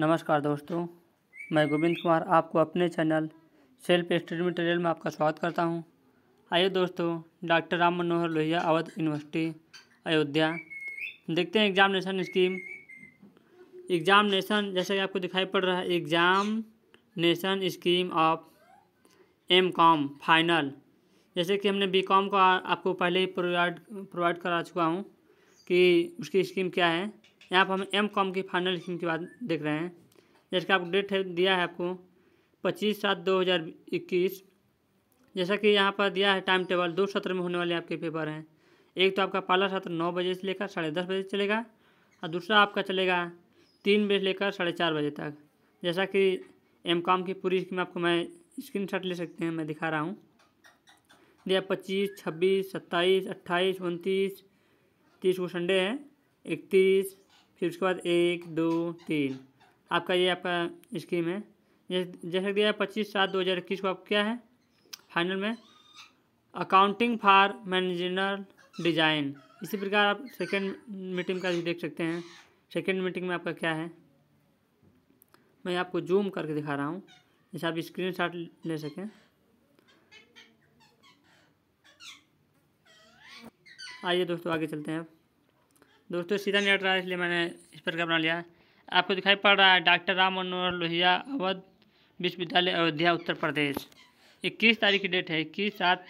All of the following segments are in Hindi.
नमस्कार दोस्तों मैं गोविंद कुमार आपको अपने चैनल सेल्फ स्टडी मटेरियल में आपका स्वागत करता हूं। आइए दोस्तों डॉक्टर राम मनोहर लोहिया अवध यूनिवर्सिटी अयोध्या देखते हैं एग्जामिनेशन स्कीम एग्जामिनेशन जैसा कि आपको दिखाई पड़ रहा है examination scheme of M com final जैसे कि हमने बी कॉम का आपको पहले ही प्रोवाइड प्रोवाइड करा चुका हूँ कि उसकी स्कीम क्या है यहाँ पर हम एम कॉम की फाइनल स्कीम की बात देख रहे हैं जैसे आप डेट दिया है आपको पच्चीस सात दो हज़ार इक्कीस जैसा कि यहाँ पर दिया है टाइम टेबल दो सत्र में होने वाले आपके पेपर हैं एक तो आपका पहला सत्र नौ बजे से लेकर साढ़े दस बजे चलेगा और दूसरा आपका चलेगा तीन बजे लेकर साढ़े चार बजे तक जैसा कि एम कॉम की पूरी स्कीम आपको मैं स्क्रीन शॉट ले सकते हैं मैं दिखा रहा हूँ दिया पच्चीस छब्बीस सत्ताईस अट्ठाईस उनतीस तीस को संडे है इकतीस फिर उसके बाद एक दो तीन आपका ये आपका स्कीम है जैसा दिया पच्चीस सात दो हज़ार इक्कीस को आप क्या है फाइनल में अकाउंटिंग फॉर मैनेजरल डिजाइन इसी प्रकार आप सेकेंड मीटिंग का भी देख सकते हैं सेकेंड मीटिंग में आपका क्या है मैं आपको जूम करके दिखा रहा हूँ जैसे आप स्क्रीन शॉट ले सकें आइए दोस्तों आगे चलते हैं आप दोस्तों सीधा नहीं हट रहा है इसलिए मैंने इस पर बना लिया आपको दिखाई पड़ रहा है डॉक्टर राम मनोहर लोहिया अवध विश्वविद्यालय अयोध्या उत्तर प्रदेश इक्कीस तारीख की डेट है इक्कीस सात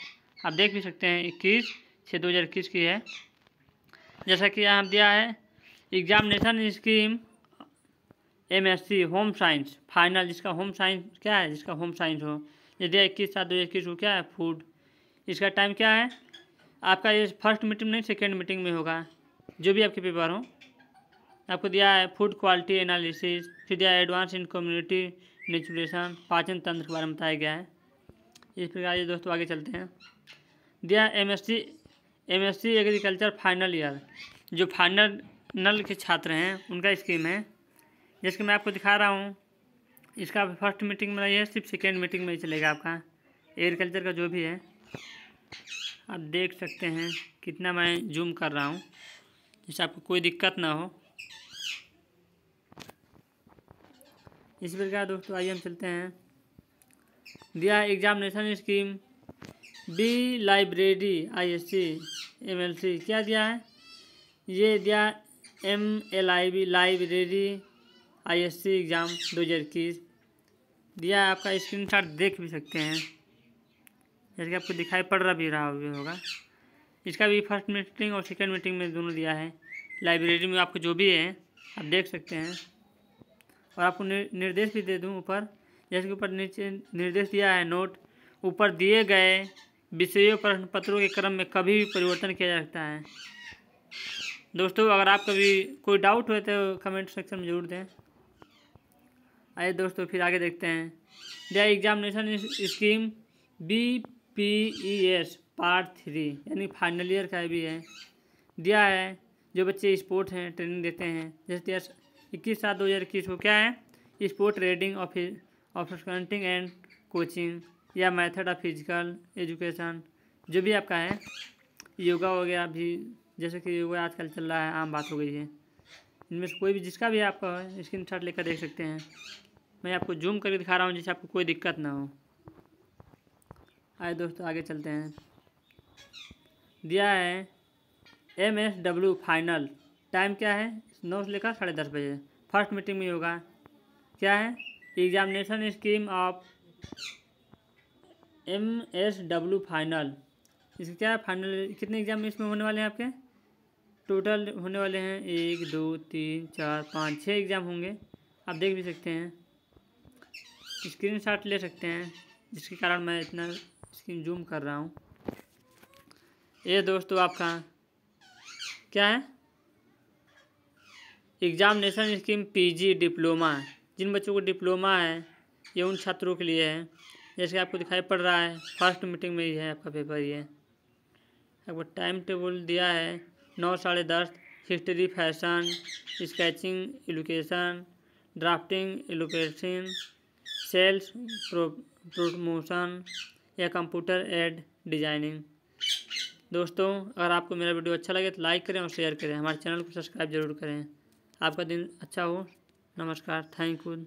आप देख भी सकते हैं इक्कीस छः दो हज़ार इक्कीस की है जैसा कि यहाँ दिया है examination scheme M home science final जिसका होम साइंस क्या है जिसका होम साइंस हो ये दिया इक्कीस सात दो हज़ार इक्कीस को क्या है फूड इसका टाइम क्या है आपका ये फर्स्ट मीटिंग नहीं सेकेंड मीटिंग में होगा जो भी आपके पेपर हो आपको दिया है फूड क्वालिटी एनालिसिस फिर दिया है एडवांस इन कम्युनिटी नेचुरेशन पाचन तंत्र के बारे में बताया गया है इस प्रकार ये दोस्तों आगे चलते हैं दिया है M S C agriculture final year जो फाइनल नल के छात्र हैं उनका स्कीम है जिसके मैं आपको दिखा रहा हूँ इसका फर्स्ट मीटिंग में है सिर्फ सेकेंड मीटिंग में ही चलेगा आपका एग्रीकल्चर का जो भी है आप देख सकते हैं कितना मैं जूम कर रहा हूँ जिससे आपको कोई दिक्कत ना हो इस प्रकार दोस्तों आइए हम चलते हैं दिया examination scheme B library ISc MLC क्या दिया है ये दिया M L I B library ISc exam दो हज़ार इक्कीस दिया आपका स्क्रीनशॉट देख भी सकते हैं जैसे कि आपको दिखाई पड़ रहा भी रहा होगा इसका भी फर्स्ट मीटिंग और सेकेंड मीटिंग में दोनों दिया है लाइब्रेरी में आपको जो भी है आप देख सकते हैं और आपको निर्देश भी दे दूँ ऊपर जैसे ऊपर नीचे निर्देश दिया है नोट ऊपर दिए गए विषयों प्रश्न पत्रों के क्रम में कभी भी परिवर्तन किया जा सकता है दोस्तों अगर आप कभी कोई डाउट होते तो कमेंट सेक्शन में ज़रूर दें आइए दोस्तों फिर आगे देखते हैं the examination scheme B P E S part three यानी फाइनल ईयर का भी है दिया है जो बच्चे स्पोर्ट हैं ट्रेनिंग देते हैं जैसे इक्कीस सात दो हज़ार इक्कीस को क्या है sport reading office office counting and coaching या मेथड ऑफ फिजिकल एजुकेशन जो भी आपका है योगा हो गया अभी जैसे कि योगा आजकल चल रहा है आम बात हो गई है इनमें से कोई भी जिसका भी आपका है स्क्रीन शॉट लेकर देख सकते हैं मैं आपको जूम करके दिखा रहा हूँ जिससे आपको कोई दिक्कत ना हो आए दोस्तों आगे चलते हैं दिया है M S W final time क्या है नौ से लेकर साढ़े दस बजे फर्स्ट मीटिंग में होगा क्या है examination scheme of M S W final इसके क्या है फाइनल कितने एग्जाम इसमें होने वाले हैं आपके टोटल होने वाले हैं एक दो तीन चार पाँच छः एग्ज़ाम होंगे आप देख भी सकते हैं स्क्रीन शॉट ले सकते हैं जिसके कारण मैं इतना स्क्रीन जूम कर रहा हूँ ये दोस्तों आपका क्या है एग्जामिनेशन स्कीम पीजी डिप्लोमा जिन बच्चों को डिप्लोमा है ये उन छात्रों के लिए है जैसे कि आपको दिखाई पड़ रहा है फर्स्ट मीटिंग में ही है आपका पेपर ये आपको टाइम टेबल दिया है नौ साढ़े दस history fashion sketching allocation drafting allocation sales pro, promotion या कंप्यूटर एड डिजाइनिंग दोस्तों अगर आपको मेरा वीडियो अच्छा लगे तो लाइक करें और शेयर करें हमारे चैनल को सब्सक्राइब जरूर करें आपका दिन अच्छा हो नमस्कार थैंक यू